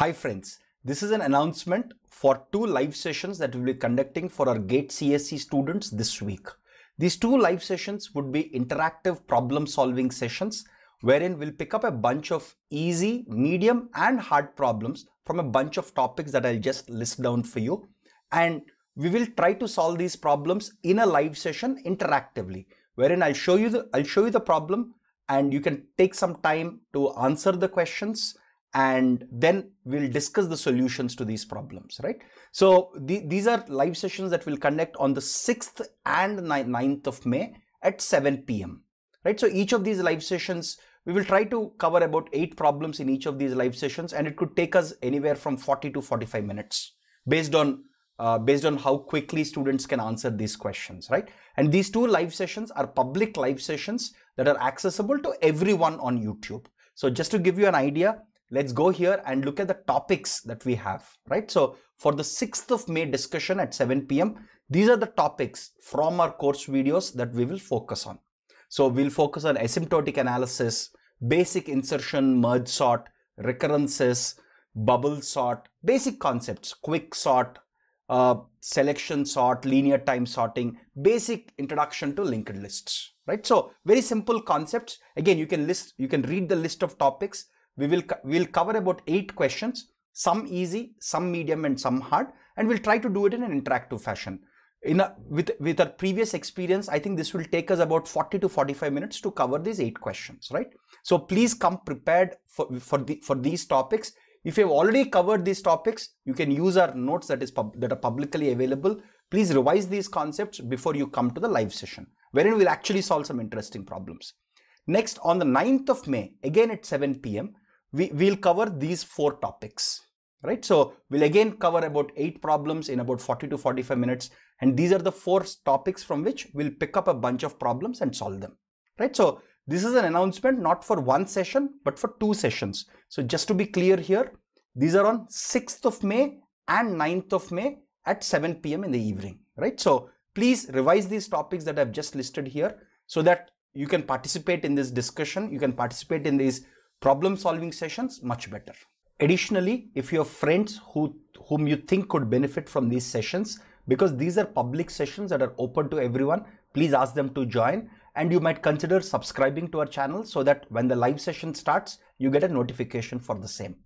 Hi friends, this is an announcement for two live sessions that we'll be conducting for our GATE CSE students this week. These two live sessions would be interactive problem solving sessions wherein we'll pick up a bunch of easy, medium and hard problems from a bunch of topics that I'll just list down for you. And we will try to solve these problems in a live session interactively, wherein I'll show you the, I'll show you the problem and you can take some time to answer the questions and then we'll discuss the solutions to these problems, right? So the, these are live sessions that we'll conduct on the 6th and 9th of May at 7 p.m., right? So each of these live sessions, we will try to cover about eight problems in each of these live sessions and it could take us anywhere from 40 to 45 minutes based on uh, based on how quickly students can answer these questions, right? And these two live sessions are public live sessions that are accessible to everyone on YouTube. So just to give you an idea, let's go here and look at the topics that we have, right? So for the 6th of May discussion at 7 p.m., these are the topics from our course videos that we will focus on. So we'll focus on asymptotic analysis, basic insertion, merge sort, recurrences, bubble sort, basic concepts, quick sort, uh, selection sort, linear time sorting, basic introduction to linked lists, right? So very simple concepts. Again, you can list, you can read the list of topics we will co we'll cover about eight questions some easy some medium and some hard and we'll try to do it in an interactive fashion in a, with with our previous experience i think this will take us about 40 to 45 minutes to cover these eight questions right so please come prepared for for the for these topics if you have already covered these topics you can use our notes that is that are publicly available please revise these concepts before you come to the live session wherein we'll actually solve some interesting problems Next, on the 9th of May, again at 7 p.m., we, we'll cover these four topics, right? So we'll again cover about eight problems in about 40 to 45 minutes. And these are the four topics from which we'll pick up a bunch of problems and solve them, right? So this is an announcement not for one session, but for two sessions. So just to be clear here, these are on 6th of May and 9th of May at 7 p.m. in the evening, right? So please revise these topics that I've just listed here so that you can participate in this discussion, you can participate in these problem solving sessions much better. Additionally, if you have friends who, whom you think could benefit from these sessions, because these are public sessions that are open to everyone, please ask them to join and you might consider subscribing to our channel so that when the live session starts, you get a notification for the same.